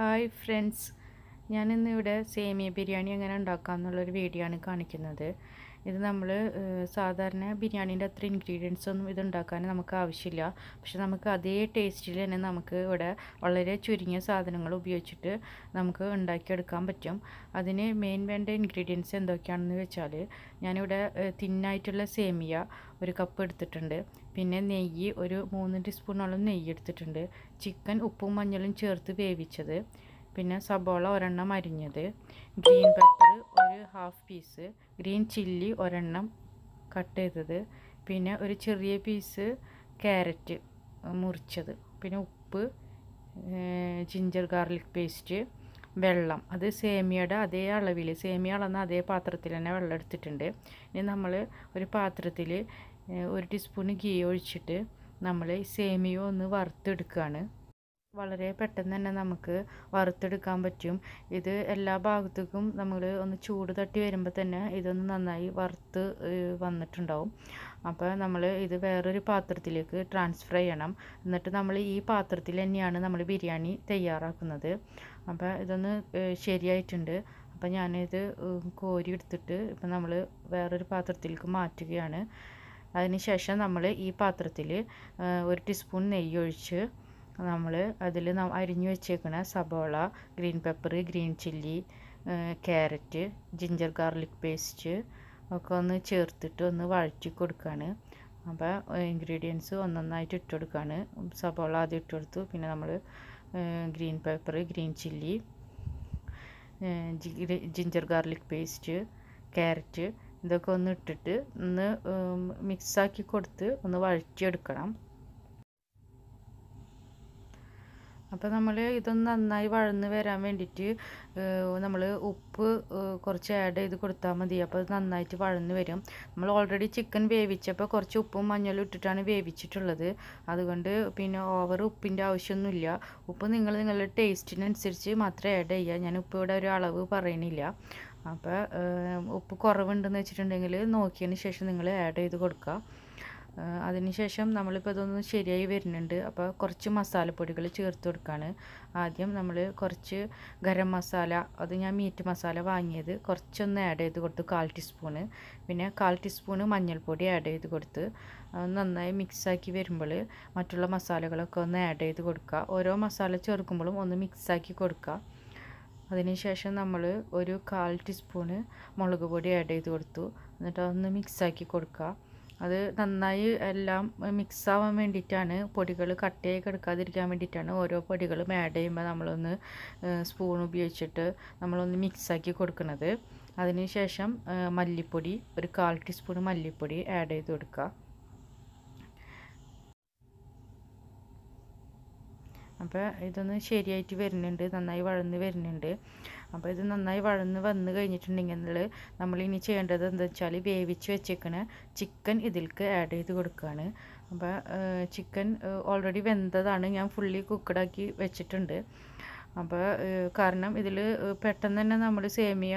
hi friends ഞാനിന്ന് ഇവിടെ സേമിയ ബിരിയാണി എങ്ങനെ എന്നുള്ളൊരു വീഡിയോ ആണ് കാണിക്കുന്നത് ഇത് നമ്മൾ സാധാരണ ബിരിയാണീൻ്റെ അത്ര ഇൻഗ്രീഡിയൻസ് ഒന്നും ഇതുണ്ടാക്കാൻ നമുക്ക് ആവശ്യമില്ല പക്ഷെ നമുക്ക് അതേ ടേസ്റ്റിൽ തന്നെ നമുക്ക് ഇവിടെ വളരെ ചുരുങ്ങിയ സാധനങ്ങൾ ഉപയോഗിച്ചിട്ട് നമുക്ക് ഉണ്ടാക്കിയെടുക്കാൻ പറ്റും അതിന് മെയിൻ വേണ്ട ഇൻഗ്രീഡിയൻസ് എന്തൊക്കെയാണെന്ന് വെച്ചാൽ ഞാനിവിടെ തിന്നായിട്ടുള്ള സേമിയ ഒരു കപ്പ് എടുത്തിട്ടുണ്ട് പിന്നെ നെയ്യ് ഒരു മൂന്ന് ടീസ്പൂണോളം നെയ്യ് എടുത്തിട്ടുണ്ട് ചിക്കൻ ഉപ്പും മഞ്ഞളും ചേർത്ത് വേവിച്ചത് പിന്നെ സബോള ഒരെണ്ണം അരിഞ്ഞത് ഗ്രീൻ പെപ്പർ ഒരു ഹാഫ് പീസ് ഗ്രീൻ ചില്ലി ഒരെണ്ണം കട്ട് ചെയ്തത് പിന്നെ ഒരു ചെറിയ പീസ് ക്യാരറ്റ് മുറിച്ചത് പിന്നെ ഉപ്പ് ജിഞ്ചർ ഗാർലിക് പേസ്റ്റ് വെള്ളം അത് സേമിയയുടെ അതേ അളവിൽ സേമിയ അളന്ന അതേ പാത്രത്തിൽ തന്നെ വെള്ളം എടുത്തിട്ടുണ്ട് ഇനി നമ്മൾ ഒരു പാത്രത്തിൽ ഒരു ടീസ്പൂൺ ഗീ ഒഴിച്ചിട്ട് നമ്മൾ സേമിയ ഒന്ന് വറുത്തെടുക്കുകയാണ് വളരെ പെട്ടെന്ന് തന്നെ നമുക്ക് വറുത്തെടുക്കാൻ പറ്റും ഇത് എല്ലാ ഭാഗത്തേക്കും നമ്മൾ ഒന്ന് ചൂട് തട്ടി വരുമ്പോൾ തന്നെ ഇതൊന്ന് നന്നായി വറുത്ത് വന്നിട്ടുണ്ടാവും അപ്പോൾ നമ്മൾ ഇത് വേറൊരു പാത്രത്തിലേക്ക് ട്രാൻസ്ഫർ ചെയ്യണം എന്നിട്ട് നമ്മൾ ഈ പാത്രത്തിൽ തന്നെയാണ് നമ്മൾ ബിരിയാണി തയ്യാറാക്കുന്നത് അപ്പോൾ ഇതൊന്ന് ശരിയായിട്ടുണ്ട് അപ്പോൾ ഞാനിത് കോരി എടുത്തിട്ട് ഇപ്പം നമ്മൾ വേറൊരു പാത്രത്തിലേക്ക് മാറ്റുകയാണ് അതിനുശേഷം നമ്മൾ ഈ പാത്രത്തിൽ ഒരു ടീസ്പൂൺ നെയ്യൊഴിച്ച് നമ്മൾ അതിൽ അരിഞ്ഞു വെച്ചേക്കുന്ന സബോള green pepper green chilli carrot ginger garlic paste ഒക്കെ ഒന്ന് ചേർത്തിട്ട് ഒന്ന് വഴറ്റി കൊടുക്കുകയാണ് അപ്പോൾ ഇൻഗ്രീഡിയൻസ് ഒന്നൊന്നായിട്ട് ഇട്ട് കൊടുക്കുകയാണ് സബോള ആദ്യം ഇട്ട് കൊടുത്തു പിന്നെ നമ്മൾ green pepper green chilli ginger garlic paste carrot ഇതൊക്കെ ഒന്ന് ഇട്ടിട്ട് ഒന്ന് മിക്സാക്കി കൊടുത്ത് ഒന്ന് വഴറ്റിയെടുക്കണം അപ്പോൾ നമ്മൾ ഇതൊന്ന് നന്നായി വഴന്ന് വരാൻ വേണ്ടിയിട്ട് നമ്മൾ ഉപ്പ് കുറച്ച് ആഡ് ചെയ്ത് കൊടുത്താൽ മതി അപ്പോൾ അത് നന്നായിട്ട് വഴന്ന് വരും നമ്മൾ ഓൾറെഡി ചിക്കൻ വേവിച്ചപ്പോൾ കുറച്ച് ഉപ്പും മഞ്ഞളും ഇട്ടിട്ടാണ് വേവിച്ചിട്ടുള്ളത് അതുകൊണ്ട് പിന്നെ ഓവർ ഉപ്പിൻ്റെ ആവശ്യമൊന്നുമില്ല ഉപ്പ് നിങ്ങൾ നിങ്ങളുടെ ടേസ്റ്റിനനുസരിച്ച് മാത്രമേ ആഡ് ചെയ്യുക ഞാൻ ഉപ്പ് ഒരു അളവ് പറയണില്ല അപ്പോൾ ഉപ്പ് കുറവുണ്ടെന്ന് വെച്ചിട്ടുണ്ടെങ്കിൽ നോക്കിയതിന് ശേഷം നിങ്ങൾ ആഡ് ചെയ്ത് കൊടുക്കുക അതിനുശേഷം നമ്മളിപ്പോൾ ഇതൊന്ന് ശരിയായി വരുന്നുണ്ട് അപ്പോൾ കുറച്ച് മസാലപ്പൊടികൾ ചേർത്ത് കൊടുക്കുകയാണ് ആദ്യം നമ്മൾ കുറച്ച് ഗരം മസാല അത് ഞാൻ മീറ്റ് മസാല വാങ്ങിയത് കുറച്ചൊന്ന് ആഡ് ചെയ്ത് കൊടുത്തു കാൽ ടീസ്പൂണ് പിന്നെ കാൽ ടീസ്പൂണ് മഞ്ഞൾപ്പൊടി ആഡ് ചെയ്ത് കൊടുത്ത് നന്നായി മിക്സാക്കി വരുമ്പോൾ മറ്റുള്ള മസാലകളൊക്കെ ഒന്ന് ആഡ് ചെയ്ത് കൊടുക്കുക ഓരോ മസാല ചേർക്കുമ്പോഴും ഒന്ന് മിക്സാക്കി കൊടുക്കുക അതിനുശേഷം നമ്മൾ ഒരു കാൽ ടീസ്പൂണ് മുളക് പൊടി ആഡ് ചെയ്ത് കൊടുത്തു എന്നിട്ട് അതൊന്ന് മിക്സാക്കി കൊടുക്കുക അത് നന്നായി എല്ലാം മിക്സാവാൻ വേണ്ടിയിട്ടാണ് പൊടികൾ കട്ടയായി കിടക്കാതിരിക്കാൻ വേണ്ടിയിട്ടാണ് ഓരോ പൊടികളും ആഡ് ചെയ്യുമ്പോൾ നമ്മളൊന്ന് സ്പൂൺ ഉപയോഗിച്ചിട്ട് നമ്മളൊന്ന് മിക്സാക്കി കൊടുക്കുന്നത് അതിനുശേഷം മല്ലിപ്പൊടി ഒരു കാൽ ടീസ്പൂൺ മല്ലിപ്പൊടി ആഡ് ചെയ്ത് കൊടുക്കുക അപ്പോൾ ഇതൊന്ന് ശരിയായിട്ട് വരുന്നുണ്ട് നന്നായി വഴന്ന് വരുന്നുണ്ട് അപ്പോൾ ഇത് നന്നായി വഴന്ന് വന്ന് കഴിഞ്ഞിട്ടുണ്ടെങ്കിൽ നമ്മൾ ഇനി ചെയ്യേണ്ടത് എന്താ വെച്ചാൽ വേവിച്ച് വെച്ചേക്കണ ചിക്കൻ ഇതിൽക്ക് ആഡ് ചെയ്ത് കൊടുക്കുകയാണ് അപ്പോൾ ചിക്കൻ ഓൾറെഡി വെന്തതാണ് ഞാൻ ഫുള്ളി കുക്കഡാക്കി വെച്ചിട്ടുണ്ട് അപ്പോൾ കാരണം ഇതിൽ പെട്ടെന്ന് തന്നെ നമ്മൾ സേമിയ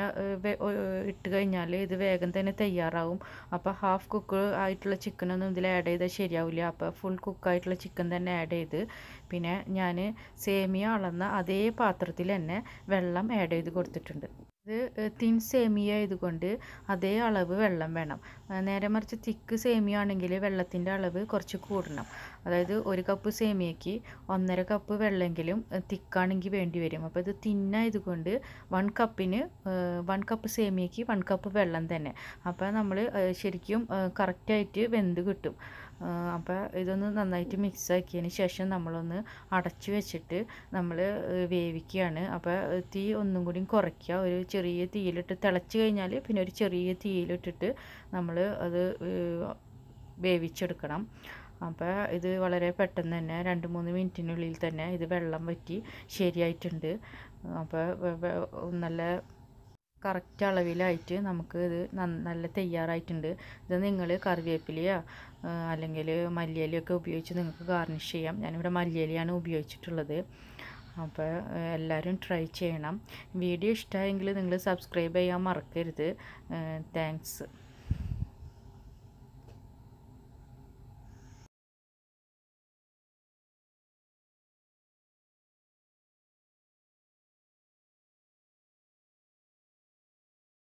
ഇട്ട് കഴിഞ്ഞാൽ ഇത് വേഗം തന്നെ തയ്യാറാവും അപ്പോൾ ഹാഫ് കുക്ക് ആയിട്ടുള്ള ചിക്കനൊന്നും ഇതിൽ ആഡ് ചെയ്താൽ ശരിയാവില്ല അപ്പോൾ ഫുൾ കുക്കായിട്ടുള്ള ചിക്കൻ തന്നെ ആഡ് ചെയ്ത് പിന്നെ ഞാൻ സേമിയ അളന്ന അതേ പാത്രത്തിൽ തന്നെ വെള്ളം ആഡ് ചെയ്ത് കൊടുത്തിട്ടുണ്ട് ഇത് തിൻ സേമിയ ആയതുകൊണ്ട് അതേ അളവ് വെള്ളം വേണം നേരെ മറിച്ച് തിക്ക് സേമിയ ആണെങ്കിൽ വെള്ളത്തിൻ്റെ അളവ് കുറച്ച് കൂടണം അതായത് ഒരു കപ്പ് സേമിയയ്ക്ക് ഒന്നര കപ്പ് വെള്ളമെങ്കിലും തിക്കാണെങ്കിൽ വേണ്ടി വരും അപ്പോൾ ഇത് തിന്നായതുകൊണ്ട് വൺ കപ്പിന് വൺ കപ്പ് സേമിയയ്ക്ക് വൺ കപ്പ് വെള്ളം തന്നെ അപ്പോൾ നമ്മൾ ശരിക്കും കറക്റ്റായിട്ട് വെന്ത് കിട്ടും അപ്പോൾ ഇതൊന്ന് നന്നായിട്ട് മിക്സ് ആക്കിയതിന് ശേഷം നമ്മളൊന്ന് അടച്ചു വെച്ചിട്ട് നമ്മൾ വേവിക്കുകയാണ് അപ്പോൾ തീ ഒന്നും കൂടി കുറയ്ക്കുക ഒരു ചെറിയ തീയിലിട്ട് തിളച്ച് കഴിഞ്ഞാൽ പിന്നെ ഒരു ചെറിയ തീയിലിട്ടിട്ട് നമ്മൾ അത് വേവിച്ചെടുക്കണം അപ്പോൾ ഇത് വളരെ പെട്ടെന്ന് തന്നെ രണ്ട് മൂന്ന് മിനിറ്റിനുള്ളിൽ തന്നെ ഇത് വെള്ളം വറ്റി ശരിയായിട്ടുണ്ട് അപ്പോൾ നല്ല കറക്റ്റ് അളവിലായിട്ട് നമുക്ക് ഇത് നല്ല തയ്യാറായിട്ടുണ്ട് ഇത് നിങ്ങൾ കറിവേപ്പിലയോ അല്ലെങ്കിൽ മല്ലിയിലയൊക്കെ ഉപയോഗിച്ച് നിങ്ങൾക്ക് ഗാർണിഷ് ചെയ്യാം ഞാനിവിടെ മല്ലിയിലയാണ് ഉപയോഗിച്ചിട്ടുള്ളത് അപ്പോൾ എല്ലാവരും ട്രൈ ചെയ്യണം വീഡിയോ ഇഷ്ടമായെങ്കിൽ നിങ്ങൾ സബ്സ്ക്രൈബ് ചെയ്യാൻ മറക്കരുത് താങ്ക്സ്